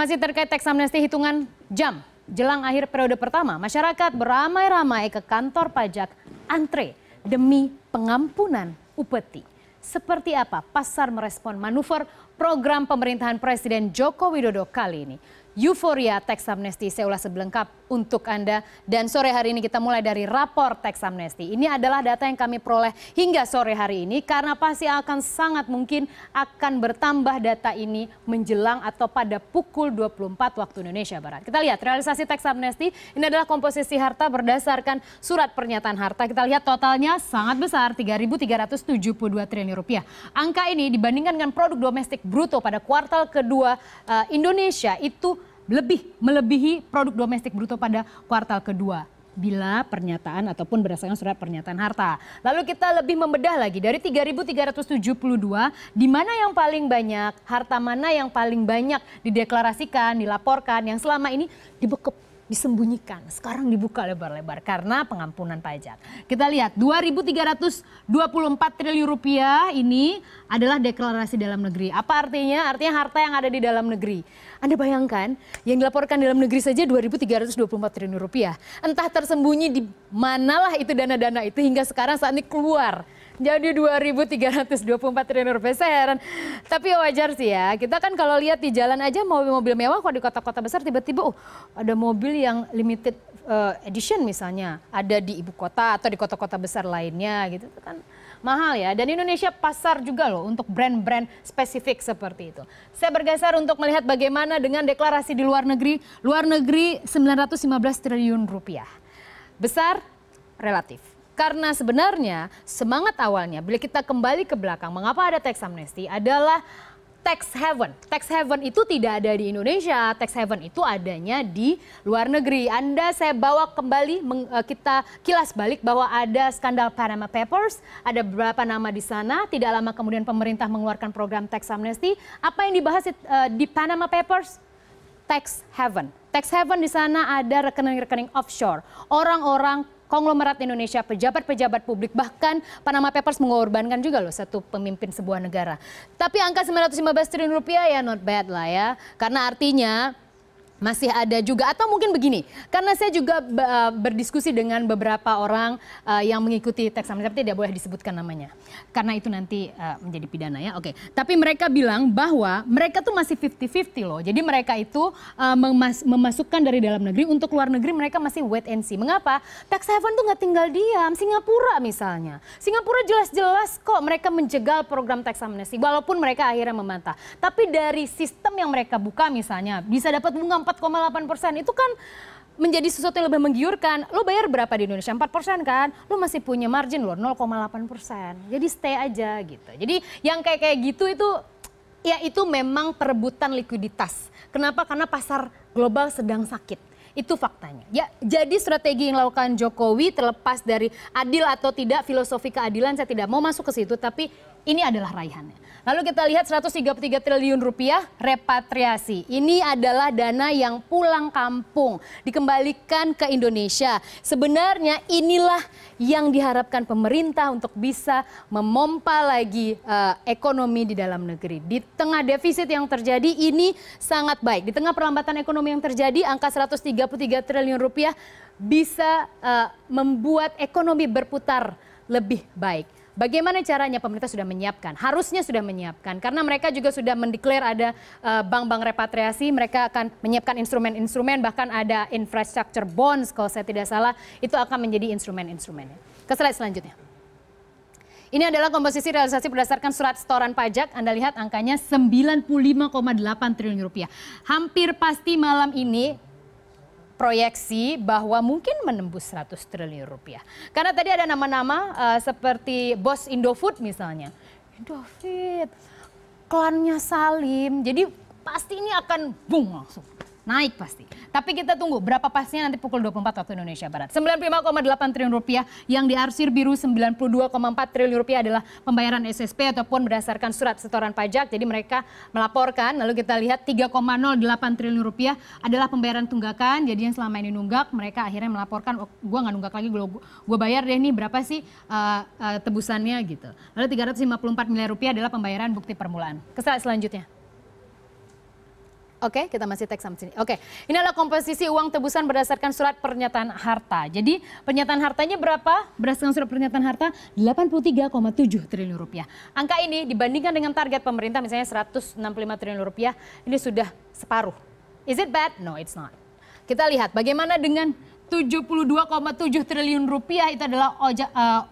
Masih terkait teks amnesti hitungan jam jelang akhir periode pertama, masyarakat beramai-ramai ke kantor pajak antre demi pengampunan upeti. Seperti apa pasar merespon manuver program pemerintahan Presiden Joko Widodo kali ini? euforia teks amnesti. Saya ulas sebelengkap untuk Anda. Dan sore hari ini kita mulai dari rapor teks amnesti. Ini adalah data yang kami peroleh hingga sore hari ini karena pasti akan sangat mungkin akan bertambah data ini menjelang atau pada pukul 24 waktu Indonesia Barat. Kita lihat realisasi teks amnesti. Ini adalah komposisi harta berdasarkan surat pernyataan harta. Kita lihat totalnya sangat besar 3.372 triliun rupiah. Angka ini dibandingkan dengan produk domestik bruto pada kuartal kedua uh, Indonesia itu lebih melebihi produk domestik bruto pada kuartal kedua bila pernyataan ataupun berdasarkan surat pernyataan harta. Lalu kita lebih membedah lagi dari 3.372 di mana yang paling banyak, harta mana yang paling banyak dideklarasikan, dilaporkan yang selama ini dibekep disembunyikan. Sekarang dibuka lebar-lebar karena pengampunan pajak. Kita lihat 2.324 triliun rupiah ini adalah deklarasi dalam negeri. Apa artinya? Artinya harta yang ada di dalam negeri. Anda bayangkan yang dilaporkan dalam negeri saja 2.324 triliun rupiah. Entah tersembunyi di manalah itu dana-dana itu hingga sekarang saat ini keluar jadi 2.324 triliun rupiah. Saya heran. Tapi wajar sih ya. Kita kan kalau lihat di jalan aja mobil-mobil mewah kalau di kota-kota besar tiba-tiba oh ada mobil yang limited uh, edition misalnya ada di ibu kota atau di kota-kota besar lainnya gitu Itu kan mahal ya. Dan Indonesia pasar juga loh untuk brand-brand spesifik seperti itu. Saya bergeser untuk melihat bagaimana dengan deklarasi di luar negeri. Luar negeri 915 triliun rupiah. Besar relatif. Karena sebenarnya semangat awalnya bila kita kembali ke belakang mengapa ada tax amnesty adalah tax haven. Tax haven itu tidak ada di Indonesia. Tax haven itu adanya di luar negeri. Anda saya bawa kembali eh, kita kilas balik bahwa ada skandal Panama Papers, ada beberapa nama di sana. Tidak lama kemudian pemerintah mengeluarkan program tax amnesty. Apa yang dibahas eh, di Panama Papers? Tax haven. Tax haven di sana ada rekening-rekening offshore. Orang-orang konglomerat Indonesia, pejabat-pejabat publik, bahkan Panama Papers mengorbankan juga loh satu pemimpin sebuah negara. Tapi angka 915 triliun rupiah ya not bad lah ya, karena artinya masih ada juga atau mungkin begini karena saya juga eh, berdiskusi dengan beberapa orang eh, yang mengikuti tax amnesty tidak boleh disebutkan namanya karena itu nanti eh, menjadi pidana ya oke tapi mereka bilang bahwa mereka tuh masih 50-50 loh jadi mereka itu memasukkan dari dalam negeri untuk luar negeri mereka masih wait and see mengapa tax haven tuh nggak tinggal diam Singapura misalnya Singapura jelas-jelas kok mereka menjegal program tax amnesty walaupun mereka akhirnya membantah tapi dari sistem yang mereka buka misalnya bisa dapat bunga 4,8 persen itu kan menjadi sesuatu yang lebih menggiurkan. Lo bayar berapa di Indonesia? 4 persen kan? Lo masih punya margin lo 0,8 persen. Jadi stay aja gitu. Jadi yang kayak kayak gitu itu ya itu memang perebutan likuiditas. Kenapa? Karena pasar global sedang sakit. Itu faktanya. Ya, jadi strategi yang dilakukan Jokowi terlepas dari adil atau tidak, filosofi keadilan saya tidak mau masuk ke situ, tapi ini adalah raihannya. Lalu kita lihat 133 triliun rupiah repatriasi. Ini adalah dana yang pulang kampung, dikembalikan ke Indonesia. Sebenarnya inilah yang diharapkan pemerintah untuk bisa memompa lagi uh, ekonomi di dalam negeri. Di tengah defisit yang terjadi ini sangat baik. Di tengah perlambatan ekonomi yang terjadi angka 133 triliun rupiah bisa uh, membuat ekonomi berputar lebih baik. Bagaimana caranya pemerintah sudah menyiapkan? Harusnya sudah menyiapkan karena mereka juga sudah mendeklar ada eh, bank-bank repatriasi, mereka akan menyiapkan instrumen-instrumen bahkan ada infrastructure bonds kalau saya tidak salah itu akan menjadi instrumen-instrumennya. Ke slide selanjutnya. Ini adalah komposisi realisasi berdasarkan surat setoran pajak. Anda lihat angkanya 95,8 triliun rupiah. Hampir pasti malam ini proyeksi bahwa mungkin menembus 100 triliun rupiah. Karena tadi ada nama-nama uh, seperti bos Indofood misalnya. Indofood, klannya Salim. Jadi pasti ini akan boom langsung naik pasti. Tapi kita tunggu berapa pastinya nanti pukul 24 waktu Indonesia Barat. 95,8 triliun rupiah yang diarsir biru 92,4 triliun rupiah adalah pembayaran SSP ataupun berdasarkan surat setoran pajak. Jadi mereka melaporkan lalu kita lihat 3,08 triliun rupiah adalah pembayaran tunggakan. Jadi yang selama ini nunggak mereka akhirnya melaporkan oh, gue nggak nunggak lagi gue bayar deh nih berapa sih uh, uh, tebusannya gitu. Lalu 354 miliar rupiah adalah pembayaran bukti permulaan. Kesal selanjutnya. Oke, okay, kita masih teks sama sini. Oke, okay. ini adalah komposisi uang tebusan berdasarkan surat pernyataan harta. Jadi pernyataan hartanya berapa? Berdasarkan surat pernyataan harta 83,7 triliun rupiah. Angka ini dibandingkan dengan target pemerintah misalnya 165 triliun rupiah, ini sudah separuh. Is it bad? No, it's not. Kita lihat bagaimana dengan 72,7 triliun rupiah itu adalah oja, uh,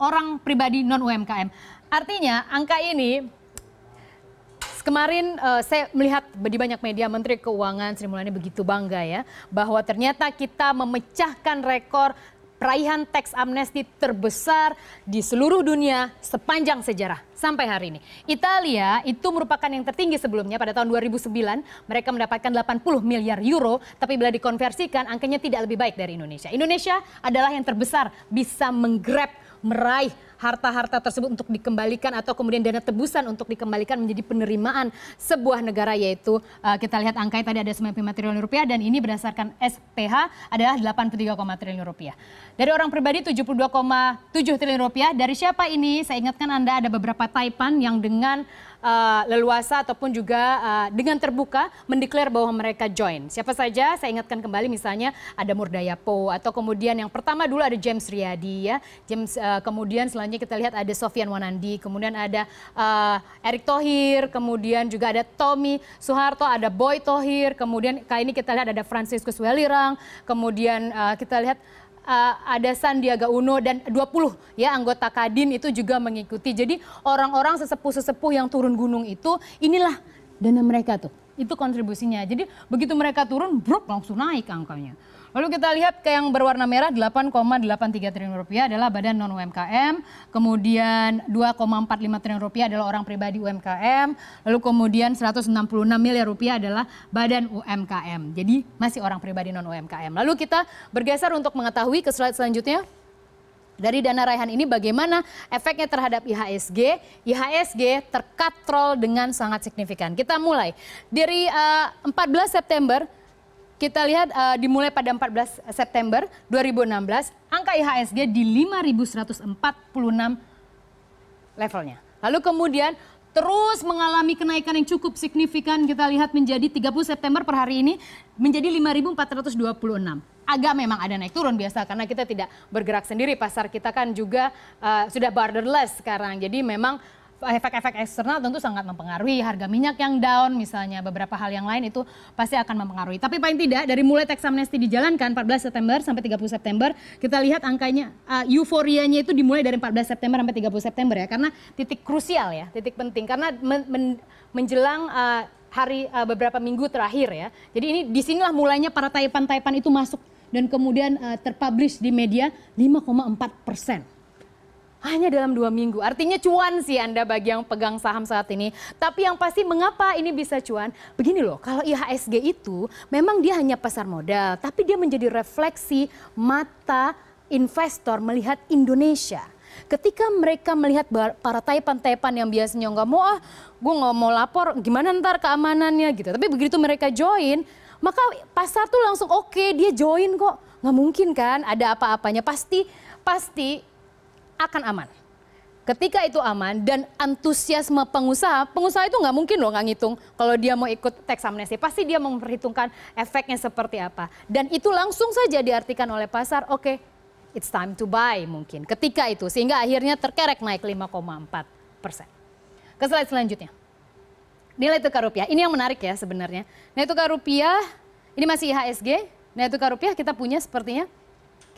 orang pribadi non UMKM. Artinya angka ini Kemarin uh, saya melihat di banyak media Menteri Keuangan Sri Mulyani begitu bangga ya bahwa ternyata kita memecahkan rekor peraihan teks amnesti terbesar di seluruh dunia sepanjang sejarah sampai hari ini. Italia itu merupakan yang tertinggi sebelumnya pada tahun 2009 mereka mendapatkan 80 miliar euro tapi bila dikonversikan angkanya tidak lebih baik dari Indonesia. Indonesia adalah yang terbesar bisa menggrab meraih harta-harta tersebut untuk dikembalikan atau kemudian dana tebusan untuk dikembalikan menjadi penerimaan sebuah negara yaitu uh, kita lihat yang tadi ada 95 triliun rupiah dan ini berdasarkan SPH adalah 83, triliun rupiah. Dari orang pribadi 72,7 triliun rupiah. Dari siapa ini? Saya ingatkan Anda ada beberapa taipan yang dengan Eh, leluasa ataupun juga eh, dengan terbuka mendeklar bahwa mereka join. Siapa saja? Saya ingatkan kembali misalnya ada Murdayapo atau kemudian yang pertama dulu ada James Riyadi ya. James eh, kemudian selanjutnya kita lihat ada Sofian Wanandi, kemudian ada Erick Thohir, kemudian juga ada Tommy Soeharto, ada Boy Thohir, kemudian kali ini kita lihat ada Franciscus Welirang, kemudian kita lihat uh, ada Sandiaga Uno dan 20 ya anggota Kadin itu juga mengikuti. Jadi orang-orang sesepuh-sesepuh yang turun gunung itu inilah dana mereka tuh itu kontribusinya. Jadi begitu mereka turun, bruk langsung naik angkanya. Lalu kita lihat ke yang berwarna merah 8,83 triliun rupiah adalah badan non UMKM, kemudian 2,45 triliun rupiah adalah orang pribadi UMKM, lalu kemudian 166 miliar rupiah adalah badan UMKM. Jadi masih orang pribadi non UMKM. Lalu kita bergeser untuk mengetahui ke slide selanjutnya dari dana raihan ini bagaimana efeknya terhadap IHSG? IHSG terkatrol dengan sangat signifikan. Kita mulai dari uh, eh, 14 September kita lihat uh, dimulai pada 14 September 2016 angka IHSG di 5146 levelnya. Lalu kemudian terus mengalami kenaikan yang cukup signifikan. Kita lihat menjadi 30 September per hari ini menjadi 5.426. Agak memang ada naik turun biasa karena kita tidak bergerak sendiri. Pasar kita kan juga uh, sudah borderless sekarang. Jadi memang efek-efek eksternal tentu sangat mempengaruhi harga minyak yang down misalnya beberapa hal yang lain itu pasti akan mempengaruhi. Tapi paling tidak dari mulai tax amnesty dijalankan 14 September sampai 30 September kita lihat angkanya uh, euforianya itu dimulai dari 14 September sampai 30 September ya karena titik krusial ya, titik penting karena men men menjelang uh, hari uh, beberapa minggu terakhir ya. Jadi ini disinilah mulainya para taipan-taipan itu masuk dan kemudian uh, terpublish di media 5,4 persen hanya dalam dua minggu. Artinya cuan sih Anda bagi yang pegang saham saat ini. Tapi yang pasti mengapa ini bisa cuan? Begini loh, kalau IHSG itu memang dia hanya pasar modal. Tapi dia menjadi refleksi mata investor melihat Indonesia. Ketika mereka melihat para taipan-taipan yang biasanya nggak mau ah, gue nggak mau lapor, gimana ntar keamanannya gitu. Tapi begitu mereka join, maka pasar tuh langsung oke okay, dia join kok. Nggak mungkin kan ada apa-apanya. Pasti, pasti akan aman. Ketika itu aman dan antusiasme pengusaha, pengusaha itu nggak mungkin loh nggak ngitung kalau dia mau ikut teks amnesti. Pasti dia memperhitungkan efeknya seperti apa. Dan itu langsung saja diartikan oleh pasar, oke okay, it's time to buy mungkin. Ketika itu, sehingga akhirnya terkerek naik 5,4 persen. Ke slide selanjutnya. Nilai tukar rupiah, ini yang menarik ya sebenarnya. Nilai tukar rupiah, ini masih IHSG. Nilai tukar rupiah kita punya sepertinya.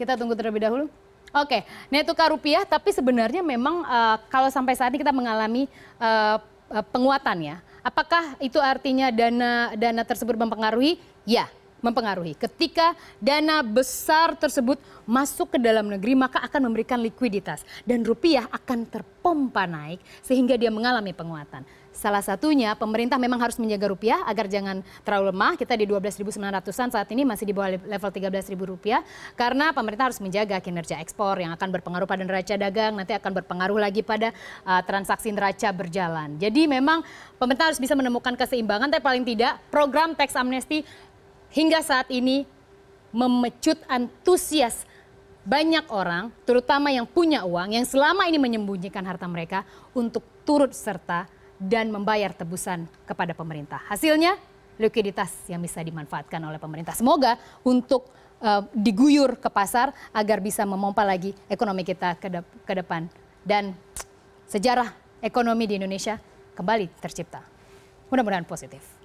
Kita tunggu terlebih dahulu. Oke, okay. nilai tukar rupiah, tapi sebenarnya memang uh, kalau sampai saat ini kita mengalami uh, penguatan ya. Apakah itu artinya dana dana tersebut mempengaruhi? Ya, mempengaruhi. Ketika dana besar tersebut masuk ke dalam negeri, maka akan memberikan likuiditas dan rupiah akan terpompa naik sehingga dia mengalami penguatan. Salah satunya pemerintah memang harus menjaga rupiah agar jangan terlalu lemah. Kita di 12.900-an saat ini masih di bawah level 13.000 rupiah karena pemerintah harus menjaga kinerja ekspor yang akan berpengaruh pada neraca dagang, nanti akan berpengaruh lagi pada uh, transaksi neraca berjalan. Jadi memang pemerintah harus bisa menemukan keseimbangan tapi paling tidak program tax amnesty hingga saat ini memecut antusias banyak orang, terutama yang punya uang, yang selama ini menyembunyikan harta mereka, untuk turut serta dan membayar tebusan kepada pemerintah. Hasilnya likuiditas yang bisa dimanfaatkan oleh pemerintah. Semoga untuk uh, diguyur ke pasar agar bisa memompa lagi ekonomi kita ke, de ke depan dan sejarah ekonomi di Indonesia kembali tercipta. Mudah-mudahan positif.